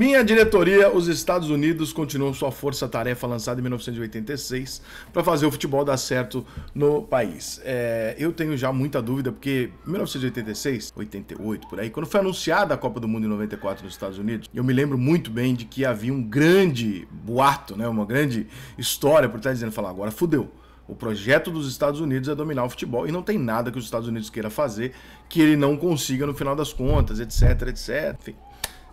Minha diretoria, os Estados Unidos continuam sua força-tarefa lançada em 1986 para fazer o futebol dar certo no país. É, eu tenho já muita dúvida porque 1986, 88 por aí, quando foi anunciada a Copa do Mundo em 94 nos Estados Unidos, eu me lembro muito bem de que havia um grande boato, né, uma grande história por estar dizendo, falar agora fudeu. O projeto dos Estados Unidos é dominar o futebol e não tem nada que os Estados Unidos queira fazer que ele não consiga no final das contas, etc, etc. Enfim,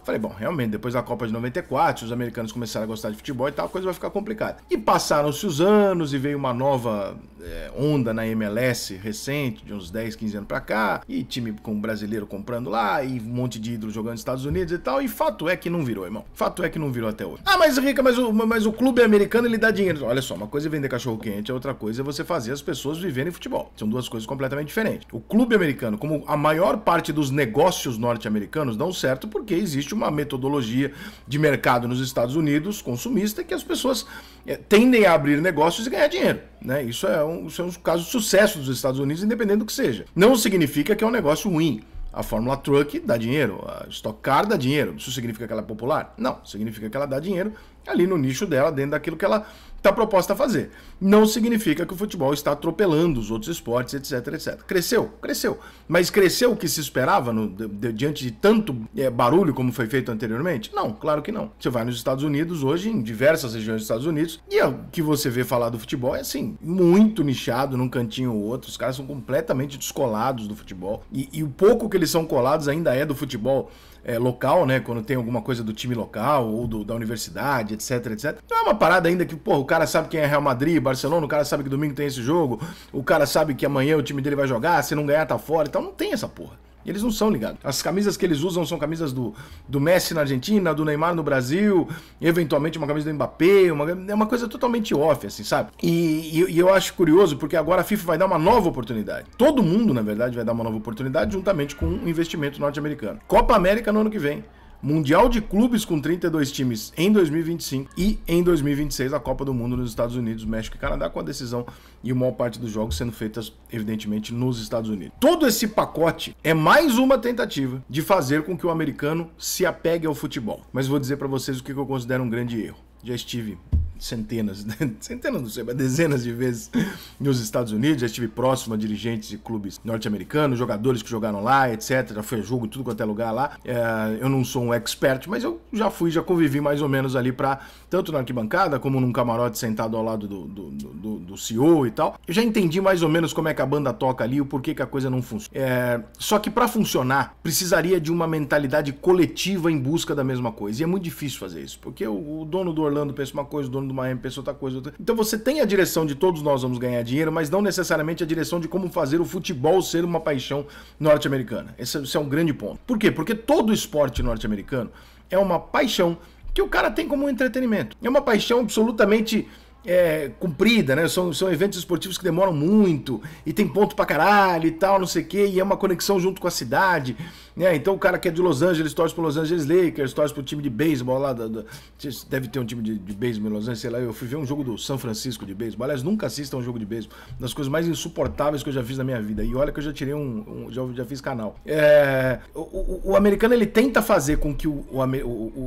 Falei, bom, realmente, depois da Copa de 94, os americanos começaram a gostar de futebol e tal, a coisa vai ficar complicada. E passaram-se os anos e veio uma nova é, onda na MLS recente, de uns 10, 15 anos pra cá, e time com brasileiro comprando lá, e um monte de ídolo jogando nos Estados Unidos e tal, e fato é que não virou, irmão. Fato é que não virou até hoje. Ah, mas Rica, mas o, mas o clube americano ele dá dinheiro. Olha só, uma coisa é vender cachorro quente, a outra coisa é você fazer as pessoas viverem futebol. São duas coisas completamente diferentes. O clube americano, como a maior parte dos negócios norte-americanos, dão certo porque existe uma metodologia de mercado nos Estados Unidos consumista que as pessoas é, tendem a abrir negócios e ganhar dinheiro, né? Isso é um, os casos de sucesso dos Estados Unidos, independente do que seja. Não significa que é um negócio ruim. A Fórmula Truck dá dinheiro, a Stock Car dá dinheiro. Isso significa que ela é popular? Não, significa que ela dá dinheiro ali no nicho dela, dentro daquilo que ela está proposta a fazer. Não significa que o futebol está atropelando os outros esportes, etc, etc. Cresceu? Cresceu. Mas cresceu o que se esperava no, de, diante de tanto é, barulho como foi feito anteriormente? Não, claro que não. Você vai nos Estados Unidos hoje, em diversas regiões dos Estados Unidos, e o que você vê falar do futebol é assim, muito nichado num cantinho ou outro. Os caras são completamente descolados do futebol. E, e o pouco que eles são colados ainda é do futebol é, local, né? Quando tem alguma coisa do time local ou do, da universidade, etc, etc. Não é uma parada ainda que, pô, cara sabe quem é Real Madrid, Barcelona, o cara sabe que domingo tem esse jogo, o cara sabe que amanhã o time dele vai jogar, se não ganhar tá fora e então, tal. Não tem essa porra. Eles não são ligados. As camisas que eles usam são camisas do, do Messi na Argentina, do Neymar no Brasil, eventualmente uma camisa do Mbappé, uma, é uma coisa totalmente off, assim, sabe? E, e, e, eu acho curioso porque agora a FIFA vai dar uma nova oportunidade. Todo mundo, na verdade, vai dar uma nova oportunidade juntamente com o um investimento norte-americano. Copa América no ano que vem. Mundial de Clubes com 32 times em 2025 e em 2026 a Copa do Mundo nos Estados Unidos, México e Canadá, com a decisão e a maior parte dos jogos sendo feitas, evidentemente, nos Estados Unidos. Todo esse pacote é mais uma tentativa de fazer com que o americano se apegue ao futebol. Mas vou dizer para vocês o que eu considero um grande erro. Já estive centenas, centenas não sei, mas dezenas de vezes nos Estados Unidos. Já estive próximo a dirigentes de clubes norte-americanos, jogadores que jogaram lá, etc. Já fui a jogo tudo quanto é lugar lá. É, eu não sou um expert, mas eu já fui, já convivi mais ou menos ali para tanto na arquibancada como num camarote sentado ao lado do, do, do, do, CEO e tal. Eu já entendi mais ou menos como é que a banda toca ali, o porquê que a coisa não funciona. É, só que para funcionar, precisaria de uma mentalidade coletiva em busca da mesma coisa. E é muito difícil fazer isso, porque o, o dono do Orlando pensa uma coisa, o dono falando de uma pessoa outra coisa, outra. Então você tem a direção de todos nós vamos ganhar dinheiro, mas não necessariamente a direção de como fazer o futebol ser uma paixão norte-americana. Esse, esse é um grande ponto. Por quê? Porque todo esporte norte-americano é uma paixão que o cara tem como entretenimento. É uma paixão absolutamente é, cumprida, né? São, são eventos esportivos que demoram muito e tem ponto pra caralho e tal, não sei o quê, e é uma conexão junto com a cidade. Né? Então o cara que é de Los Angeles torce pro Los Angeles Lakers, torce pro time de beisebol lá. Da, da... Deve ter um time de, de beisebol em Los Angeles, sei lá. Eu fui ver um jogo do São Francisco de beisebol. Aliás, nunca assista um jogo de beisebol. Uma das coisas mais insuportáveis que eu já fiz na minha vida. E olha que eu já tirei um. um já, já fiz canal. É... O, o, o, americano ele tenta fazer com que o,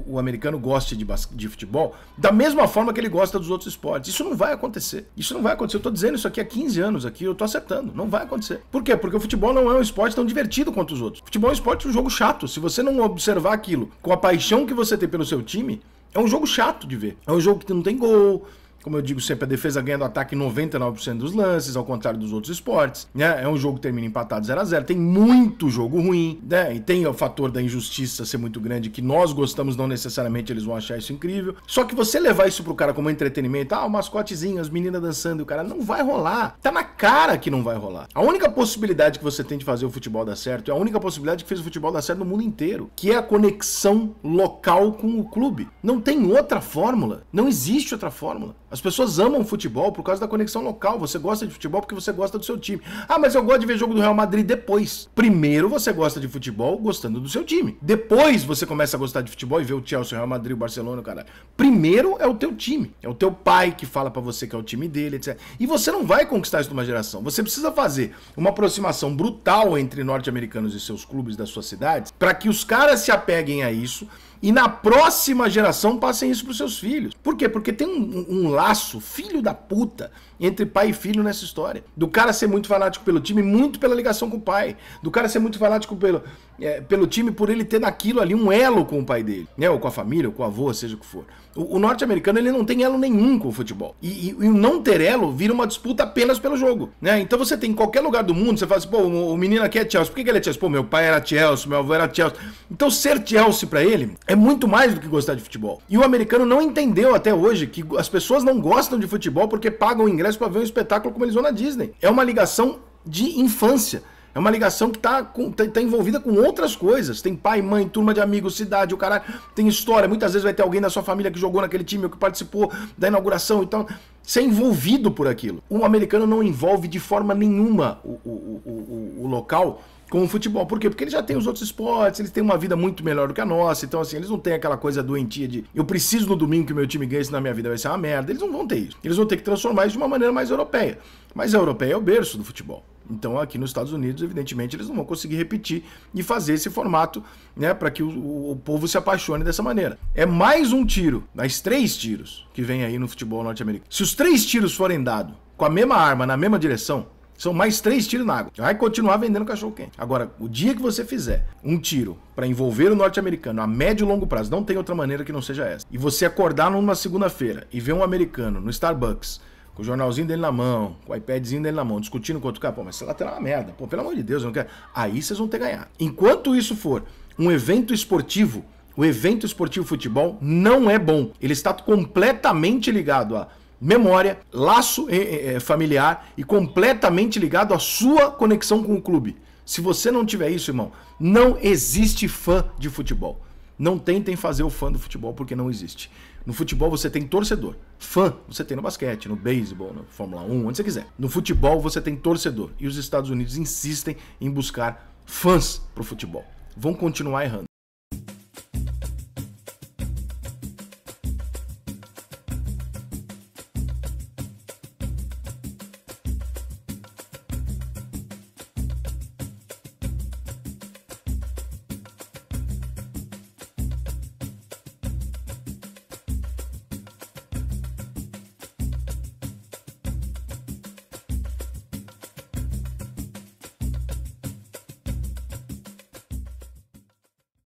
o americano goste de, bas... de futebol da mesma forma que ele gosta dos outros esportes. Isso não vai acontecer. Isso não vai acontecer. Eu tô dizendo isso aqui há 15 anos aqui, eu tô acertando. Não vai acontecer. Por quê? Porque o futebol não é um esporte tão divertido quanto os outros. Futebol é um esporte esporte é um jogo chato. Se você não observar aquilo com a paixão que você tem pelo seu time, é um jogo chato de ver. É um jogo que não tem gol, como eu digo sempre, a defesa ganha do ataque 99% dos lances, ao contrário dos outros esportes. Né? É um jogo que termina empatado 0 a 0 Tem muito jogo ruim, né? E tem o fator da injustiça ser muito grande, que nós gostamos, não necessariamente eles vão achar isso incrível. Só que você levar isso pro cara como entretenimento, ah, o mascotezinho, as meninas dançando, o cara, não vai rolar. Tá na cara que não vai rolar. A única possibilidade que você tem de fazer o futebol dar certo é a única possibilidade que fez o futebol dar certo no mundo inteiro, que é a conexão local com o clube. Não tem outra fórmula. Não existe outra fórmula. As pessoas amam futebol por causa da conexão local. Você gosta de futebol porque você gosta do seu time. Ah, mas eu gosto de ver jogo do Real Madrid depois. Primeiro você gosta de futebol gostando do seu time. Depois você começa a gostar de futebol e vê o Chelsea, o Real Madrid, o Barcelona, o caralho. Primeiro é o teu time. É o teu pai que fala para você que é o time dele, etc. E você não vai conquistar isso numa geração. Você precisa fazer uma aproximação brutal entre norte-americanos e seus clubes das suas cidades para que os caras se apeguem a isso e na próxima geração passem isso para os seus filhos. Por quê? Porque tem um, um, laço, filho da puta, entre pai e filho nessa história. Do cara ser muito fanático pelo time, muito pela ligação com o pai. Do cara ser muito fanático pelo, é, pelo time por ele ter naquilo ali um elo com o pai dele, né? Ou com a família, ou com o avô, seja o que for. O, o norte-americano, ele não tem elo nenhum com o futebol. E, o não ter elo vira uma disputa apenas pelo jogo, né? Então você tem em qualquer lugar do mundo, você fala assim, pô, o menino aqui é Chelsea. Por que, que ele é Chelsea? Pô, meu pai era Chelsea, meu avô era Chelsea. Então ser Chelsea para ele é muito mais do que gostar de futebol. E o americano não entendeu até hoje que as pessoas não gostam de futebol porque pagam o ingresso para ver um espetáculo como eles vão na Disney. É uma ligação de infância. É uma ligação que está tá, tá envolvida com outras coisas. Tem pai, mãe, turma de amigos, cidade, o caralho. Tem história. Muitas vezes vai ter alguém da sua família que jogou naquele time ou que participou da inauguração e então, tal. Ser é envolvido por aquilo. O americano não envolve de forma nenhuma o, o, o, o local com o futebol. Por quê? Porque eles já têm os outros esportes, eles têm uma vida muito melhor do que a nossa. Então, assim, eles não têm aquela coisa doentia de eu preciso no domingo que meu time ganhe, senão a minha vida vai ser uma merda. Eles não vão ter isso. Eles vão ter que transformar isso de uma maneira mais europeia. Mas a europeia é o berço do futebol. Então, aqui nos Estados Unidos, evidentemente, eles não vão conseguir repetir e fazer esse formato, né, para que o, o, povo se apaixone dessa maneira. É mais um tiro, mais três tiros que vem aí no futebol norte-americano. Se os três tiros forem dados com a mesma arma, na mesma direção, são mais três tiros na água. Vai continuar vendendo cachorro quente. Agora, o dia que você fizer um tiro para envolver o norte-americano a médio e longo prazo, não tem outra maneira que não seja essa. E você acordar numa segunda-feira e ver um americano no Starbucks com o jornalzinho dele na mão, com o iPadzinho dele na mão, discutindo com outro cara, pô, mas esse lateral é uma merda, pô, pelo amor de Deus, eu não quero. Aí vocês vão ter ganhado. Enquanto isso for um evento esportivo, o evento esportivo futebol não é bom. Ele está completamente ligado a memória, laço eh, eh, eh, familiar e completamente ligado à sua conexão com o clube. Se você não tiver isso, irmão, não existe fã de futebol. Não tentem fazer o fã do futebol porque não existe. No futebol você tem torcedor. Fã você tem no basquete, no beisebol, na Fórmula 1, onde você quiser. No futebol você tem torcedor. E os Estados Unidos insistem em buscar fãs para o futebol. Vão continuar errando.